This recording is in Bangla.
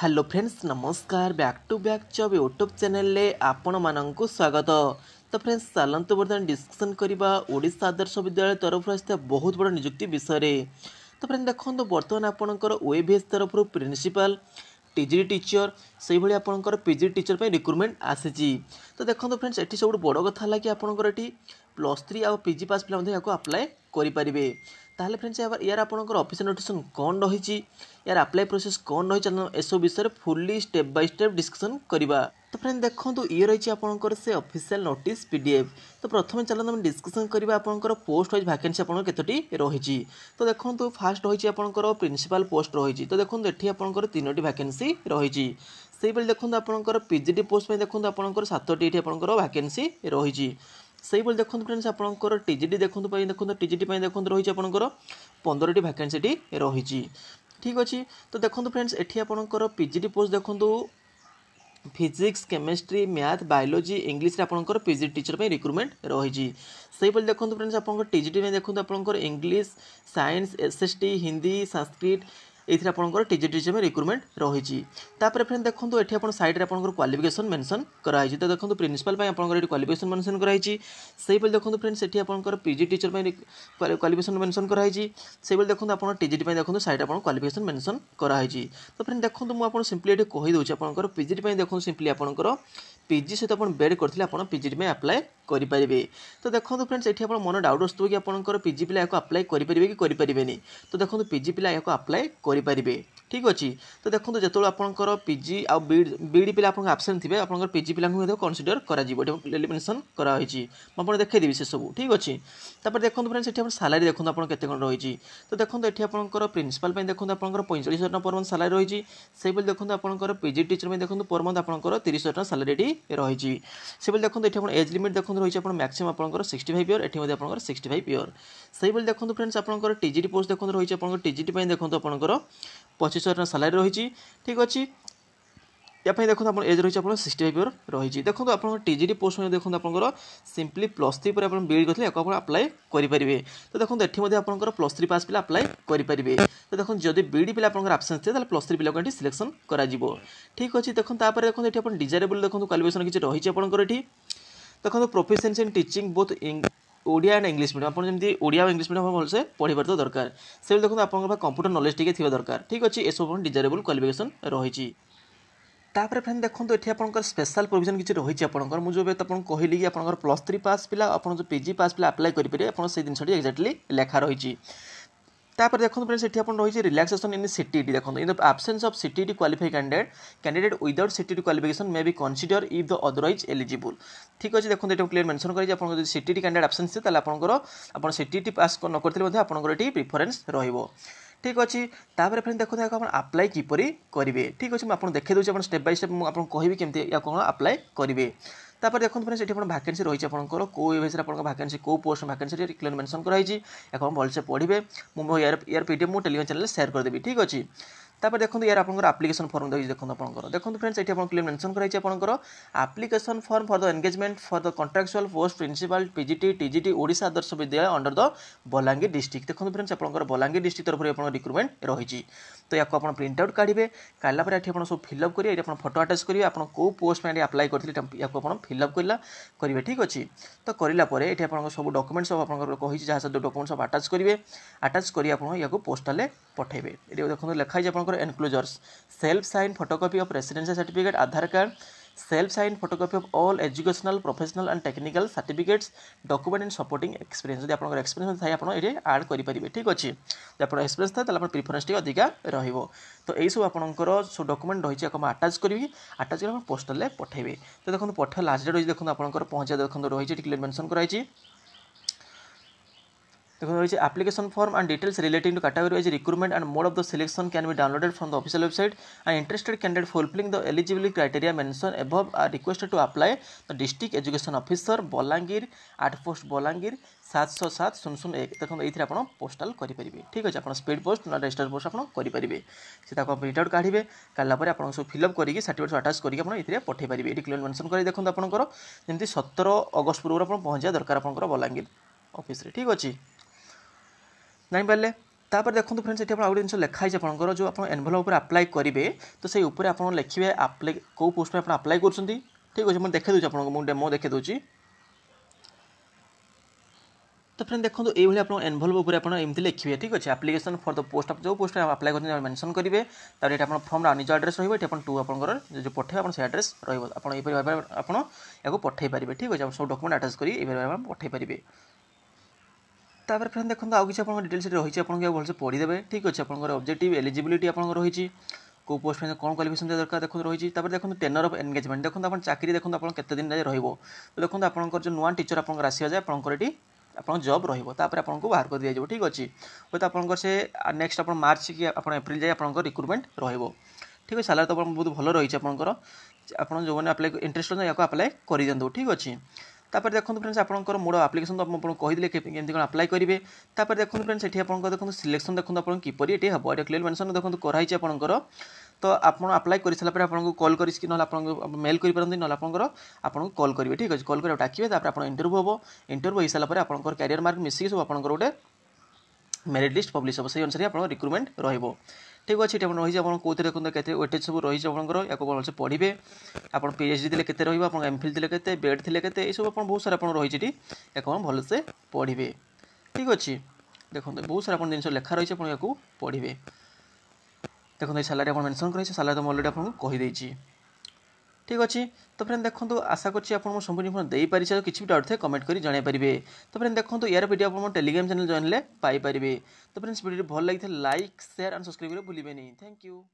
ହ୍ୟାଲୋ ଫ୍ରେଣ୍ଡସ୍ ନମସ୍କାର back to back job YouTube ଚ୍ୟାନେଲରେ ଆପଣମାନଙ୍କୁ ସ୍ୱାଗତ ତ ଫ୍ରେଣ୍ଡସ୍ ଚାଲନ୍ତୁ ବର୍ତ୍ତମାନ ଡିସ୍କସନ୍ କରିବା ଓଡ଼ିଶା ଆଦର୍ଶ ବିଦ୍ୟାଳୟ ତରଫରୁ ଆସିଥିବା ବହୁତ ବଡ଼ ନିଯୁକ୍ତି ବିଷୟରେ ତ ଫ୍ରେଣ୍ଡ ଦେଖନ୍ତୁ ବର୍ତ୍ତମାନ ଆପଣଙ୍କର ଓଏଭିଏସ୍ ତରଫରୁ ପ୍ରିନ୍ସିପାଲ୍ টিজিডি টিচর সেইভাবে আপনার পিজিডি টিচর পাই রিক্রুটমেন্ট আসিছি তো দেখুন ফ্রেন্ডস এটি সবুঠ বড় কথা হল কি আপনার এটি প্লস থ্রি আপিজি পাস পিলা আপ্লায় করে তাহলে ফ্রেন্ड्स এবার ইয়ার আপনার অফিস নোটিফিকেসন কম রয়েছে ইয়ার আপ্লাই প্রোসেস কম রয়েছে এসব বিষয়ে fully step by step discussion করা তো ফ্রেন্ড দেখুন ইয়ে রয়েছে আপনার সে অফিসিয়াল নোটিস পিডিএফ তো প্রথমে চলুন আমি ডিসকসন করা আপনার পোস্ট ওয়াইজ ভ্যাকেন্সি আপনার কতটি রয়েছে তো দেখুন ফার্স্ট রয়েছে আপনার প্রিন্সিপাল পোস্ট রয়েছে তো দেখুন এটি আপনার তিনোটি ভ্যাকেন্সি রয়েছে সেইভাবে দেখুন আপনার পিজিডি পোস্ট দেখুন আপনার সাতটি এটি আপনার ভ্যাকেন্সি রয়েছে সেইভাবে দেখুন ফ্রেন্ডস আপনার টিজিটি দেখুন দেখুন টিজিটি দেখুন রয়েছে আপনার পনেরোটি ভ্যাকেন্সিটি রয়েছে ঠিক আছে তো দেখুন ফ্রেন্ডস এটি আপনার পিজিটি পোস্ট দেখুন ফিজিক্স কেমিস্ট্রি ম্যাথ বায়োলোজি ইংলিশে আপনার পিজি টিচর পাই রিক্রুটমেন্ট রয়েছে সেইভাবে দেখুন ফ্রেন্ডস আপনার টিজিটি দেখুন আপনার English science SST Hindi Sanskrit ଏଥିରେ ଆପଣଙ୍କର ଟିଜେଟ୍ ହିସାବରେ ରିକ୍ରୁଟମେଣ୍ଟ ରହିଛି ତାପରେ ଫ୍ରେଣ୍ଡ ଦେଖନ୍ତୁ ଏଠି ଆପଣ ସାଇଡ଼୍ରେ ଆପଣଙ୍କର କ୍ୱାଲିଫିକେସନ୍ ମେନ୍ସନ୍ କରାହେଇଛି ତ ଦେଖନ୍ତୁ ପ୍ରିନ୍ସିପାଲ ପାଇଁ ଆପଣଙ୍କର ଏଠି କ୍ୱାଲିଫିକେସନ୍ ମେନ୍ସନ୍ କରାହେଇଛି ସେହିଭଳି ଦେଖନ୍ତୁ ଫ୍ରେଣ୍ଡ ସେଠି ଆପଣଙ୍କର ପିଜି ଟିଚର ପାଇଁ କ୍ୱାଲିଫିକେସନ୍ ମେନ୍ସନ୍ କରାହେଇଛି ସେହିଭଳି ଦେଖନ୍ତୁ ଆପଣ ଟିଜେଟ୍ ପାଇଁ ଦେଖନ୍ତୁ ସାଇଡ଼୍ ଆପଣ କ୍ୱାଲିଫିକେସନ୍ ମେନ୍ସନ୍ କରାହେଇଛି ତ ଫ୍ରେଣ୍ଡ ଦେଖନ୍ତୁ ମୁଁ ଆପଣ ସିମ୍ପଲି ଏଠି କହିଦେଉଛି ଆପଣଙ୍କର ପିଜିଟି ପାଇଁ ଦେଖନ୍ତୁ ସିମ୍ପଲି ଆପଣଙ୍କର পিজি সহ আপনার বেড করে আপনার পিজি আপ্লাই করে পেয়ে তো দেখুন ফ্রেন্ডস এটি আপনার মনে ডাউট আসুক কি আপনার পিজি পিলা এখন আপ্লাই করে পেবে কি করে পেবে তো দেখুন পিজি পিলা এখন আপ্লাই করে পেবে ঠিক ଅଛି ତ ଦେଖନ୍ତୁ ଯେତେବେଳେ ଆପଣଙ୍କର ପିଜି ଆଉ ବିଇଡ଼ି ବିଇଡ଼ି ପିଲା ଆପଣଙ୍କ ଆବସେଣ୍ଟ ଥିବେ ଆପଣଙ୍କର ପିଜି ପିଲାଙ୍କୁ ମଧ୍ୟ କନସିଡ଼ର କରାଯିବ ଏଠି ଏଲିମିନେସନ୍ କରାହୋଇଛି ମୁଁ ଆପଣ ଦେଖାଇଦେବି ସେସବୁ ଠିକ୍ ଅଛି ତାପରେ ଦେଖନ୍ତୁ ଫ୍ରେଣ୍ଡ ସେଠି ଆପଣ ସାଲାରୀ ଦେଖନ୍ତୁ ଆପଣ କେତେ କ'ଣ ରହିଛି ତ ଦେଖନ୍ତୁ ଏଠି ଆପଣଙ୍କର ପ୍ରିନ୍ସିପାଲ୍ ପାଇଁ ଦେଖନ୍ତୁ ଆପଣଙ୍କର ପଇଁଚାଳିଶ ହଜାର ଟଙ୍କା ପର ମନ୍ଥ ସାଲାରୀ ରହିଛି ସେହିଭଳି ଦେଖନ୍ତୁ ଆପଣଙ୍କର ପିଜି ଟିଚର୍ ପାଇଁ ଦେଖନ୍ତୁ ପର ମନ୍ଥ ଆପଣଙ୍କର ତିରିଶ ହଜାର ଟଙ୍କା ସାଲାରୀ ଏଠି ରହିଛି ସେହିଭଳି ଦେଖନ୍ତୁ ଏଠି ଆପଣ ଏଜ୍ ଲିମିଟ୍ ଦେଖନ୍ତୁ ରହିଛି ଆପଣ ମ୍ୟାକ୍ସିମମ୍ ଆପଣଙ୍କର ସିକ୍ସଟି ଫାଇଭ୍ ଇୟର୍ ଏଠି ମଧ୍ୟ ଆପଣଙ୍କର ସିକ୍ସଟି ଫାଇଭ୍ ଇୟର୍ ସେହିଭଳି ଦେଖନ୍ତୁ ଫ୍ରେଣ୍ଡସ୍ ଆପଣଙ୍କର ଟିଜିଟି ପୋଷ୍ଟ ଦେଖନ୍ତୁ ରହିଛି ଆପଣଙ୍କର ଟିଜିଟି ପାଇଁ ଦେଖନ୍ତୁ ଆପଣଙ୍କର ପଚିଶ ହଜାର ଟଙ୍କା ସାଲାରୀ ରହିଛି ଠିକ୍ ଅଛି या देखो आप एज रही आप सिक्सटी फाइव इयर रही देखो आप टीजीडी पोस्ट देखो आप सिंपली प्लस थ्री पर आप बीएड करते आप आप्लाय करेंगे तो देखो ये आप प्लस थ्री पास पिला आप्लाय करेंगे तो देखो जब बीएड पिला आप आबसेन्स थे प्लस थ्री पिला ये सिलेक्शन कर ठीक अच्छे देखो तापर देखो ये आप डिजायरेबल देखो क्वालिफिकेसन किसी रही आप देखो profession in teaching both Odia and English medium ଆପଣ ଯେମିତି ଓଡ଼ିଆ ଆଉ ଇଂଲିଶ ମିଡ଼ିୟମ ଭଲସେ ପଢ଼ିବାର ତ ଦରକାର ସେଭଳି ଦେଖନ୍ତୁ ଆପଣଙ୍କ ପାଖରେ କମ୍ପ୍ୟୁଟର ନଲେଜ ଟିକେ ଥିବା ଦରକାର ଠିକ୍ ଅଛି ଏସବୁ ଆପଣ ଡିଜାରେବଲ୍ କ୍ୱାଲିଫିକେସନ୍ ରହିଛି ତାପରେ ଫ୍ରେଣ୍ଡ ଦେଖନ୍ତୁ ଏଠି ଆପଣଙ୍କର ସ୍ପେଶାଲ ପ୍ରୋଭିଜନ କିଛି ରହିଛି ଆପଣଙ୍କର ମୁଁ ଯେଉଁ ଆପଣଙ୍କୁ କହିଲି କି ଆପଣଙ୍କର ପ୍ଲସ୍ ଥ୍ରୀ ପାସ୍ ପିଲା ଆପଣ ଯେଉଁ ପିଜି ପାସ୍ ପିଲା ଆପ୍ଲାଏ କରିପାରିବେ ଆପଣ ସେଇ ଜିନିଷଟି ଏକ୍ଜାକ୍ଟଲି ଲେଖା ରହିଛି তাপরে দেখুন ফ্রেন্ডস এটি আপনার রয়েছে রিল্যাক্সেসন ইন সিটিইটি দেখুন in the absence of CTET qualify candidate candidate without CTET qualification may be consider if the otherwise eligible ঠিক আছে দেখুন এটা ক্লিয়ার মেনশন করি যে আপনার যদি সিটিইটি ক্যান্ডিডেট আবসেন্স তাহলে আপনার আপনার সিটিইটি পাস ন করলে মধ্যে আপনার এটি প্রিফরেন্স রহব ঠিক আছে তাপরে ফ্রেন্ড দেখুন এখন আপনার আপ্লাই কিপরি করবে ঠিক আছে মু আপনার দেখাই দেছি আপনার স্টেপ বাই স্টেপ মু আপনার কহবি কেমতি এখন আপ্লাই করবে তারপরে দেখুন ফ্রেন্ডস এটি আপনার ভ্যাকেন্সি রয়েছে আপনার কেউ ওয়েবসাইট আপনার ভ্যাকেন্সি কেউ পোস্ট ভ্যাকেন্সি ক্লিয়ার মেনশন করা হয়েছে এখন ভালসে পড়বে মু ইয়ার ইয়ার পিডিএফ মো টেলিগ্রাম চ্যানেলে শেয়ার করে দেবি ঠিক আছে তারপরে দেখুন ইয়ার আপনার আপ্লিকেশন ফর্ম দেখি দেখুন আপনার দেখুন ফ্রেন্ডস এটি আপনার ক্লিয়ার মেনশন করা হয়েছে আপনার application form for the engagement for the contractual post principal PGT TGT Odisha Adarsha Vidyalaya under the Balangir district দেখুন ফ্রেন্ডস আপনার বলাঙ্গীর ডিস্ট্রিক্ট তরফ আপনার রিক্রুটমেন্ট রয়েছে তো ইয়াকে আপনার প্রিন্ট আউট কাড়বে কাঢ়া পরে এটি আপনার সব ফিল আপ করিয়ে এটি আপনার ফটো আটাচ করবে আপনার কেউ পোস্ট পাই আপ্লাই করলে ইয়াকে আপনার ফিল আপ করা করবে ঠিক আছে তো করা পরে এটি আপনার সব ডকুমেন্ট সব আপনার কিন্তু যা সব ডকুমেন্ট সব আটাচ করবে আটাচ করে আপনার ইয়াকে পোস্টালে পঠাইবে এটি দেখুন লেখা হয়েছে আপনার ଆପଣଙ୍କର enclosures self sign photocopy of residential certificate Aadhaar card self signed photocopy of all educational professional and technical certificates document and supporting experience যদি আপনার এক্সপিরিয়েন্স থাকে আপনার এটি আড করে পারবে ঠিক আছে যদি আপনার এক্সপিরিয়েন্স থাকে তাহলে আপনার প্রিফরেন্স টি অধিকা রহব তো এইসব আপনার সব ডকুমেন্ট রয়েছে আপনার আটাচ করবি আটাচ করে আপনার পোস্টালে পঠাইবে তো দেখুন পঠা লাস্ট ডেট রয়েছে দেখুন আপনার পৌঁছা দেখুন রয়েছে এটি ক্লিয়ার মেনশন করা হয়েছে দেখুন রয়েছে application form and details relating to category wise recruitment and mode of the selection can be downloaded from the official website and interested candidate fulfilling the eligibility criteria mention above are requested to apply the district education officer Balangir at post Balangir ସାତଶହ ସାତ ଶୂନ ଶୂନ ଏକ ଦେଖନ୍ତୁ ଏଇଥିରେ ଆପଣ ପୋଷ୍ଟାଲ କରିପାରିବେ ଠିକ୍ ଅଛି ଆପଣ ସ୍ପିଡ଼ ପୋଷ୍ଟ ନହେଲେ ରେଜିଷ୍ଟର ପୋଷ୍ଟ ଆପଣ କରିପାରିବେ ସେ ତାକୁ ପ୍ରିଣ୍ଟ ଆଉଟ୍ କାଢ଼ିବେ କାଢ଼ିଲା ପରେ ଆପଣ ସବୁ ଫିଲ୍ଅପ୍ କରିକି ସାର୍ଟିଫିକେଟ୍ ଆଟାଚ୍ କରିକି ଆପଣ ଏଥିରେ ପଠାଇ ପାରିବେ ଏଠି କ୍ଲିୟର ମେନସନ୍ କରି ଦେଖନ୍ତୁ ଆପଣଙ୍କର ଯେମିତି ସତର ଅଗଷ୍ଟ ପୂର୍ବରୁ ଆପଣ ପହଞ୍ଚିବା ଦରକାର ଆପଣଙ୍କର ବଲାଙ୍ଗୀର ଅଫିସରେ ଠିକ୍ ଅଛି জানিপারে তাপরে দেখুন ফ্রেন্ডস এটি আপনার আগে জিনিস লেখা হয়েছে আপনার যে আপনার এনভেলপ উপরে আপ্লাই করবে তো সেই উপরে আপনার লিখবে আপ্লাই কেউ পোস্ট আপনার আপ্লাই করছেন ঠিক আছে মু দেখে দেছি আপনার মু ডেমো দেখে দেছি তো ফ্রেন্ড দেখুন এইভাবে আপনার এনভলভ উপরে আপনার এমনি লিখবে ঠিক আছে আপ্লিকেশন ফর দ পোস্ট যে পোস্ট আপ্লাই করছেন মেনশন করবে তাহলে এটি আপনার ফর্মর নিজ আড্রেস রহব এটি আপনার টু আপনার যে পঠাইবে আপনার সেই আড্রেস রহব আপনার এইভাবে আপনার এখন পঠাই পারবে ঠিক আছে আপনার সব ডকুমেন্ট আটাচ করে এইভাবে আপনার পঠাই পারবে তাপরে ফ্রেন্ড দেখুন আউ কিছু আপনার ডিটেলস রয়েছে আপনার ভালসে পড়িদেবে ঠিক আছে আপনার অবজেক্টিভ এলিজিবিলিটি আপনার রয়েছে কেউ পোস্ট পাই কোণ কোয়ালিফিকেসন দরকার দেখুন রয়েছে তাপরে দেখুন টেনর অফ এনগেজমেন্ট দেখুন আপনার চাকরি দেখুন আপনার কত দিন যাই রহব তো দেখুন আপনার যে নূয়া টিচর আপনার আসা যায় আপনার এটি আপনার জব রহব তাপরে আপনার বাহার করে দিয়ে যাব ঠিক আছে হয়তো আপনার সে নেক্সট আপনার মার্চ কি আপনার এপ্রিল যাই আপনার রিক্রুটমেন্ট রহব ঠিক আছে স্যালারি তো আপনার বহুত ভালো রয়েছে আপনার আপনার যে আপ্লাই ইন্টারেস্ট ইয়াকে আপ্লাই করে দিও ঠিক আছে তাপরে দেখুন ফ্রেন্ডস আপনার মোট আপ্লিকেসন তো আপনার কহিলে কেমি কোণ আপ্লাই করবে তাপরে দেখুন ফ্রেন্ডস সেটি আপনার দেখুন সিলেকশন দেখুন আপনার কিপর এটি হব এটা ক্লিয়ার মেনশন দেখুন করাইছে আপনার তো আপনার আপ্লাই করে সারা পরে আপনার কল করি কি নহলে আপনার মেল করে পারতে নহলে আপনার আপনার কল করবে ঠিক আছে কল করে ডাকবে তারপরে আপনার ইন্টরভিউ হব ইন্টরভিউ হয়ে সারা পরে আপনার ক্যারিয়ার মার্ক মিশিকি সব আপনার গোটে মেরিট লিস্ট পব্লিশ হব সেই অনুসারে আপনার রিক্রুটমেন্ট রহব ଠିକ୍ ଅଛି ଏଠି ଆପଣ ରହିଛି ଆପଣ କେଉଁଥିରେ କେତେ ୱେଟେଜ୍ ସବୁ ରହିଛି ଆପଣଙ୍କର ୟାକୁ ଭଲସେ ପଢ଼ିବେ ଆପଣ ପି ଏଚ୍ ଡି ଥିଲେ କେତେ ରହିବ ଆପଣ ଏମ୍ଫିଲ୍ ଥିଲେ କେତେ ବେଡ଼୍ ଥିଲେ କେତେ ଏସବୁ ଆପଣ ବହୁତ ସାରା ଆପଣ ରହିଛି ଏଠି ୟାକୁ ଆପଣ ଭଲସେ ପଢ଼ିବେ ଠିକ୍ ଅଛି ଦେଖନ୍ତୁ ବହୁତ ସାରା ଆପଣ ଜିନିଷ ଲେଖା ରହିଛି ଆପଣ ୟାକୁ ପଢ଼ିବେ ଦେଖନ୍ତୁ ଏଇ ସାଲାରୀ ଆପଣ ମେନ୍ସନ୍ କରିଛି ସାଲାରୀ ତ ମୁଁ ଅଲରେଡ଼ି ଆପଣଙ୍କୁ କହିଦେଇଛି ঠিক ଅଛି ତ ଫ୍ରେଣ୍ଡ ଦେଖନ୍ତୁ ଆଶା କରୁଛି ଆପଣଙ୍କୁ ସମ୍ପୂର୍ଣ୍ଣ ଇନଫର୍ମେସନ୍ ଦେଇପାରିଛି ଆଉ କିଛି ବି ଡାଉଟ୍ ଥାଏ କମେଣ୍ଟ କରି ଜଣାଇପାରିବେ ତ ଫ୍ରେଣ୍ଡ ଦେଖନ୍ତୁ ଏହାର ଭିଡ଼ିଓ ଆପଣ ଟେଲିଗ୍ରାମ ଚ୍ୟାନେଲ୍ ଜଏନ୍ ହେଲେ ପାଇପାରିବେ ତ ଫ୍ରେଣ୍ଡସ୍ ଭିଡ଼ିଓଟି ଭଲ ଲାଗିଥିଲେ ଲାଇକ୍ ସେୟାର ଆଣ୍ଡ ସବସ୍କ୍ରାଇବ୍ କରିବାକୁ ଭୁଲିବେନି ଥ୍ୟାଙ୍କ ୟୁ